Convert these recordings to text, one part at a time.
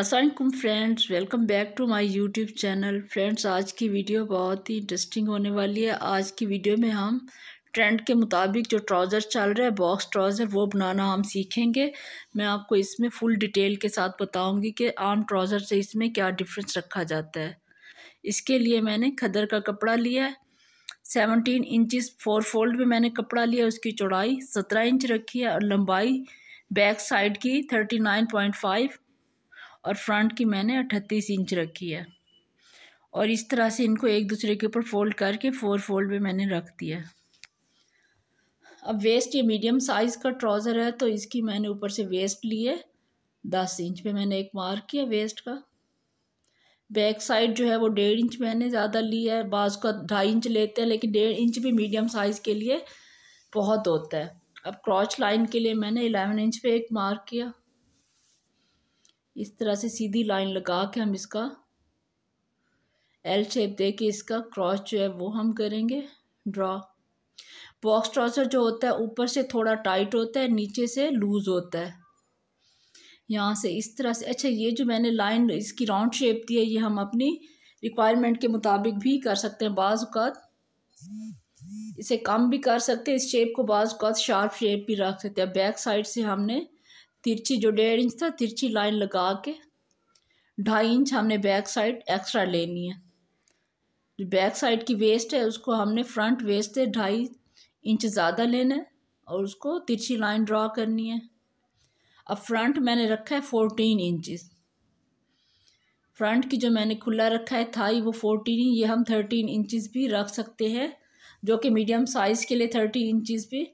Aslam friends welcome back to my YouTube channel friends आज की video बहुत ही इंटरेस्टिंग होने वाली है आज की वीडियो में हम ट्रेंड के मुताबिक जो ट्राउज़र चल रहा है बॉक्स ट्राउज़र वो बनाना हम सीखेंगे मैं आपको इसमें फुल डिटेल के साथ बताऊंगी कि आम ट्राउज़र से इसमें क्या डिफरेंस रखा जाता है इसके लिए मैंने खदर का कपड़ा लिया है सेवनटीन इंचज़ फोर फोल्ड में मैंने कपड़ा लिया उसकी चौड़ाई सत्रह इंच रखी है और लंबाई बैक साइड की थर्टी नाइन पॉइंट फाइव और फ्रंट की मैंने अट्ठतीस इंच रखी है और इस तरह से इनको एक दूसरे के ऊपर फोल्ड करके फोर फोल्ड में मैंने रख दिया अब वेस्ट ये मीडियम साइज़ का ट्राउज़र है तो इसकी मैंने ऊपर से वेस्ट ली है दस इंच पे मैंने एक मार्क किया वेस्ट का बैक साइड जो है वो डेढ़ इंच मैंने ज़्यादा लिया है बाज़ का ढाई इंच लेते हैं लेकिन डेढ़ इंच भी मीडियम साइज़ के लिए बहुत होता है अब क्रॉच लाइन के लिए मैंने एलेवन इंच पे एक मार्क किया इस तरह से सीधी लाइन लगा के हम इसका एल शेप दे के इसका क्रॉस जो है वो हम करेंगे ड्रा बॉक्स ट्राउज़र जो होता है ऊपर से थोड़ा टाइट होता है नीचे से लूज़ होता है यहाँ से इस तरह से अच्छा ये जो मैंने लाइन इसकी राउंड शेप दी है ये हम अपनी रिक्वायरमेंट के मुताबिक भी कर सकते हैं बाज़त इसे कम भी कर सकते हैं इस शेप को बाज़ात शार्प शेप भी रख सकते हैं बैक साइड से हमने तिरछी जो डेढ़ इंच था तिरछी लाइन लगा के ढाई इंच हमने बैक साइड एक्स्ट्रा लेनी है जो बैक साइड की वेस्ट है उसको हमने फ्रंट वेस्ट से ढाई इंच ज़्यादा लेना है और उसको तिरछी लाइन ड्रा करनी है अब फ्रंट मैंने रखा है फोर्टीन इंचज़ फ्रंट की जो मैंने खुला रखा है थाई वो फोर्टीन ये हम थर्टीन इंचज़ भी रख सकते हैं जो कि मीडियम साइज़ के लिए थर्टी इंचज़ भी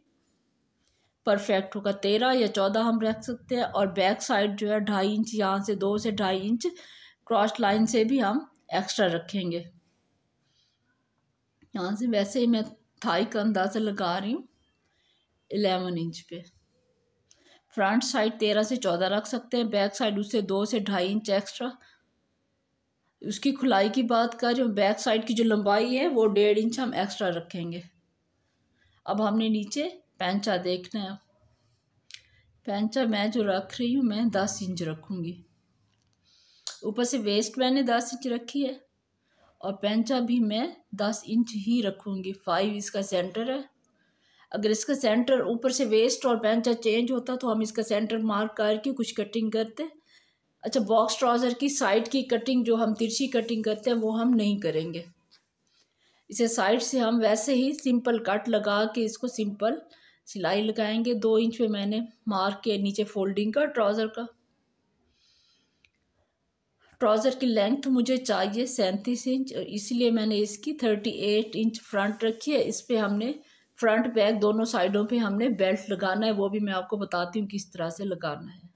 परफेक्ट होगा तेरह या चौदह हम रख सकते हैं और बैक साइड जो है ढाई इंच यहाँ से दो से ढाई इंच क्रॉस लाइन से भी हम एक्स्ट्रा रखेंगे यहाँ से वैसे ही मैं थाई का अंदाज़ा लगा रही हूँ एलेवन इंच पे फ्रंट साइड तेरह से चौदह रख सकते हैं बैक साइड उससे दो से ढाई इंच एक्स्ट्रा उसकी खुलाई की बात कर रही हूँ बैक साइड की जो लंबाई है वो डेढ़ इंच हम एक्स्ट्रा रखेंगे अब हमने नीचे पैंचा देखना है पैंचा मैं जो रख रही हूँ मैं दस इंच रखूँगी ऊपर से वेस्ट मैंने दस इंच रखी है और पैंचा भी मैं दस इंच ही रखूँगी फाइव इसका सेंटर है अगर इसका सेंटर ऊपर से वेस्ट और पैंचा चेंज होता तो हम इसका सेंटर मार्क करके कुछ कटिंग करते अच्छा बॉक्स ट्राउज़र की साइड की कटिंग जो हम तिरछी कटिंग करते हैं वो हम नहीं करेंगे इसे साइड से हम वैसे ही सिंपल कट लगा के इसको सिंपल सिलाई लगाएंगे दो इंच पे मैंने मार्क के नीचे फोल्डिंग का ट्राउज़र का ट्राउज़र की लेंथ मुझे चाहिए सैंतीस इंच और इसलिए मैंने इसकी थर्टी एट इंच फ्रंट रखी है इस पर हमने फ्रंट बैक दोनों साइडों पे हमने बेल्ट लगाना है वो भी मैं आपको बताती हूँ किस तरह से लगाना है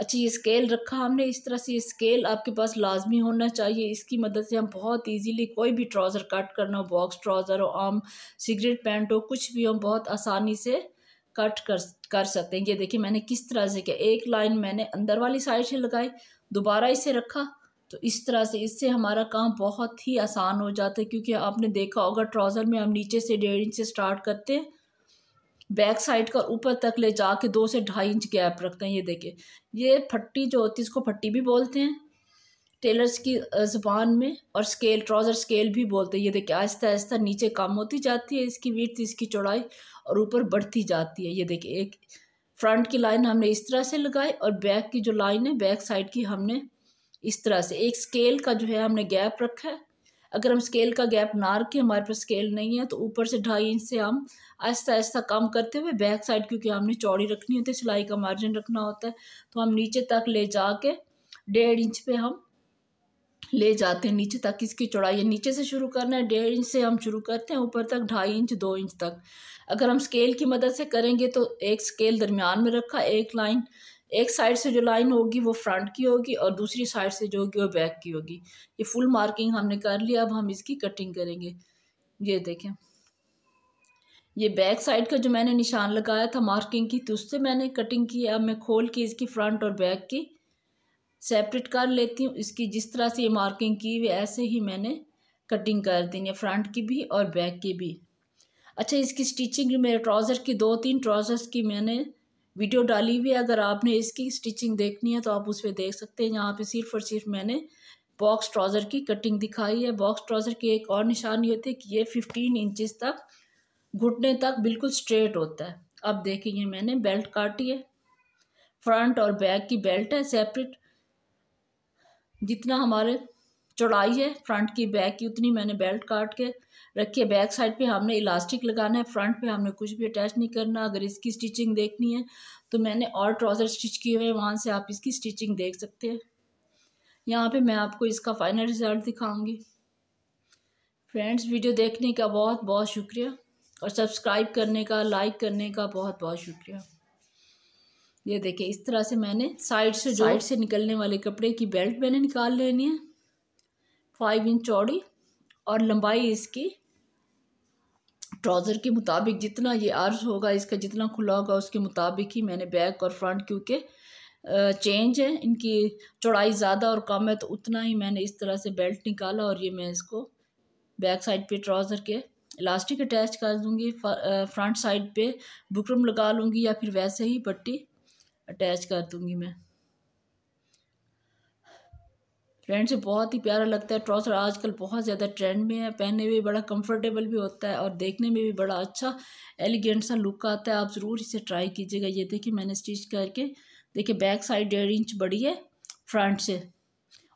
अच्छा ये स्केल रखा हमने इस तरह से ये स्केल आपके पास लाजमी होना चाहिए इसकी मदद से हम बहुत इजीली कोई भी ट्राउज़र कट करना हो बॉक्स ट्राउज़र हो आम सिगरेट पैंट हो कुछ भी हम बहुत आसानी से कट कर कर सकते हैं ये देखिए मैंने किस तरह से किया एक लाइन मैंने अंदर वाली साइड से लगाई दोबारा इसे रखा तो इस तरह से इससे हमारा काम बहुत ही आसान हो जाता है क्योंकि आपने देखा होगा ट्राउज़र में हम नीचे से डेढ़ इंच से स्टार्ट करते हैं बैक साइड का ऊपर तक ले जाके दो से ढाई इंच गैप रखते हैं ये देखे ये फट्टी जो होती है इसको फट्टी भी बोलते हैं टेलर्स की ज़बान में और स्केल ट्राउज़र स्केल भी बोलते हैं ये देखिए आहिस्ता आहिस्ता नीचे कम होती जाती है इसकी वीट इसकी चौड़ाई और ऊपर बढ़ती जाती है ये देखिए एक फ्रंट की लाइन हमने इस तरह से लगाई और बैक की जो लाइन है बैक साइड की हमने इस तरह से एक स्केल का जो है हमने गैप रखा है अगर हम स्केल का गैप ना रखें हमारे पास स्केल नहीं है तो ऊपर से ढाई इंच से हम आहिस्ता आहिस्ता कम करते हुए बैक साइड क्योंकि हमने चौड़ी रखनी होती है सिलाई का मार्जिन रखना होता है तो हम नीचे तक ले जा के डेढ़ इंच पे हम ले जाते हैं नीचे तक इसकी चौड़ाई है नीचे से शुरू करना है डेढ़ इंच से हम शुरू करते हैं ऊपर तक ढाई इंच दो इंच तक अगर हम स्केल की मदद से करेंगे तो एक स्केल दरमियान में रखा एक लाइन एक साइड से जो लाइन होगी वो फ्रंट की होगी और दूसरी साइड से जो होगी वो बैक की होगी ये फुल मार्किंग हमने कर लिया अब हम इसकी कटिंग करेंगे ये देखें ये बैक साइड का जो मैंने निशान लगाया था मार्किंग की तो उससे मैंने कटिंग की अब मैं खोल के इसकी फ्रंट और बैक की सेपरेट कर लेती हूँ इसकी जिस तरह से ये मार्किंग की हुई ऐसे ही मैंने कटिंग कर दी है फ्रंट की भी और बैक की भी अच्छा इसकी स्टिचिंग मेरे ट्राउज़र की दो तीन ट्राउज़र्स की मैंने वीडियो डाली हुई है अगर आपने इसकी स्टिचिंग देखनी है तो आप उस पर देख सकते हैं यहाँ पे सिर्फ और सिर्फ मैंने बॉक्स ट्राउज़र की कटिंग दिखाई है बॉक्स ट्राउज़र की एक और निशान ये होती है कि ये फिफ्टीन इंचज़ तक घुटने तक बिल्कुल स्ट्रेट होता है अब देखेंगे मैंने बेल्ट काटी है फ्रंट और बैक की बेल्ट है सेपरेट जितना हमारे चौड़ाई है फ्रंट की बैक की उतनी मैंने बेल्ट काट के रखी है बैक साइड पे हमने इलास्टिक लगाना है फ्रंट पे हमने कुछ भी अटैच नहीं करना अगर इसकी स्टिचिंग देखनी है तो मैंने और ट्राउज़र स्टिच किए हुए हैं वहाँ से आप इसकी स्टिचिंग देख सकते हैं यहाँ पे मैं आपको इसका फाइनल रिज़ल्ट दिखाऊंगी फ्रेंड्स वीडियो देखने का बहुत बहुत शुक्रिया और सब्सक्राइब करने का लाइक करने का बहुत बहुत शुक्रिया ये देखिए इस तरह से मैंने साइड से जॉइट से निकलने वाले कपड़े की बेल्ट मैंने निकाल लेनी है फाइव इंच चौड़ी और लंबाई इसकी ट्राउज़र के मुताबिक जितना ये अर्ज होगा इसका जितना खुला होगा उसके मुताबिक ही मैंने बैक और फ्रंट क्योंकि चेंज है इनकी चौड़ाई ज़्यादा और कम है तो उतना ही मैंने इस तरह से बेल्ट निकाला और ये मैं इसको बैक साइड पे ट्राउज़र के इलास्टिक अटैच कर दूँगी फ्रंट साइड पे बुकरम लगा लूँगी या फिर वैसे ही पट्टी अटैच कर दूँगी मैं फ्रेंड्स बहुत ही प्यारा लगता है ट्राउज़र आजकल बहुत ज़्यादा ट्रेंड में है पहनने में बड़ा कंफर्टेबल भी होता है और देखने में भी बड़ा अच्छा एलिगेंट सा लुक आता है आप ज़रूर इसे ट्राई कीजिएगा ये देखिए मैंने स्टिच करके देखिए बैक साइड डेढ़ इंच बड़ी है फ्रंट से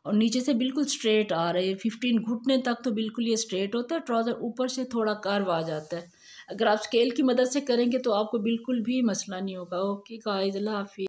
और नीचे से बिल्कुल स्ट्रेट आ रही है फिफ्टीन घुटने तक तो बिल्कुल ये स्ट्रेट होता है ट्राउज़र ऊपर से थोड़ा कर्व आ जाता है अगर आप स्केल की मदद से करेंगे तो आपको बिल्कुल भी मसला नहीं होगा ओके का हाफ़ी